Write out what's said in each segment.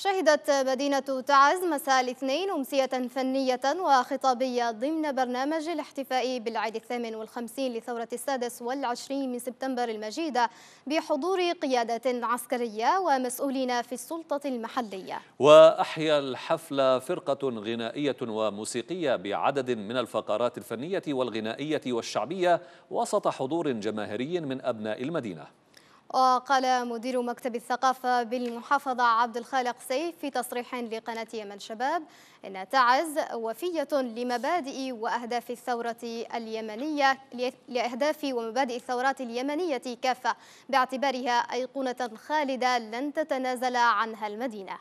شهدت مدينة تعز مساء الاثنين أمسية فنية وخطابية ضمن برنامج الاحتفاء بالعيد الثامن والخمسين لثورة السادس والعشرين من سبتمبر المجيدة بحضور قيادة عسكرية ومسؤولين في السلطة المحلية وأحيا الحفلة فرقة غنائية وموسيقية بعدد من الفقرات الفنية والغنائية والشعبية وسط حضور جماهيري من أبناء المدينة وقال مدير مكتب الثقافة بالمحافظة عبد الخالق سيف في تصريح لقناة يمن شباب إن تعز وفية لمبادئ وأهداف الثورة اليمنية لأهداف ومبادئ الثورات اليمنية كافة باعتبارها أيقونة خالدة لن تتنازل عنها المدينة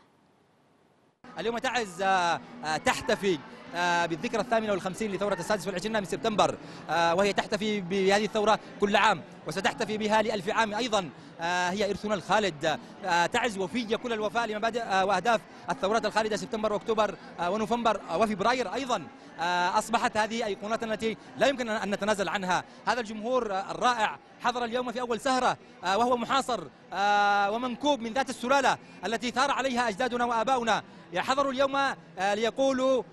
اليوم تعز آه، آه، تحتفي آه، بالذكرى الثامنة والخمسين لثورة السادس والعشرين من سبتمبر وهي تحتفي بهذه الثورة كل عام وستحتفي بها لألف عام أيضا آه، هي إرثنا الخالد آه، تعز وفية كل الوفاء لمبادئ آه، وأهداف الثورات الخالدة سبتمبر وأكتوبر ونوفمبر وفبراير أيضا أصبحت هذه أيقوناتنا التي لا يمكن أن نتنازل عنها هذا الجمهور الرائع حضر اليوم في أول سهرة وهو محاصر ومنكوب من ذات السلالة التي ثار عليها أجدادنا وآباؤنا حضروا اليوم ليقولوا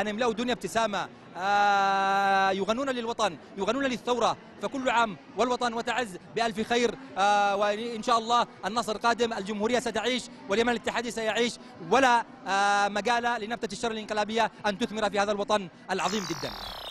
أن املأوا الدنيا ابتسامة آه، يغنون للوطن يغنون للثورة فكل عام والوطن وتعز بألف خير آه، وإن شاء الله النصر قادم الجمهورية ستعيش واليمن الاتحادي سيعيش ولا آه، مجال لنبتة الشر الانقلابية أن تثمر في هذا الوطن العظيم جدا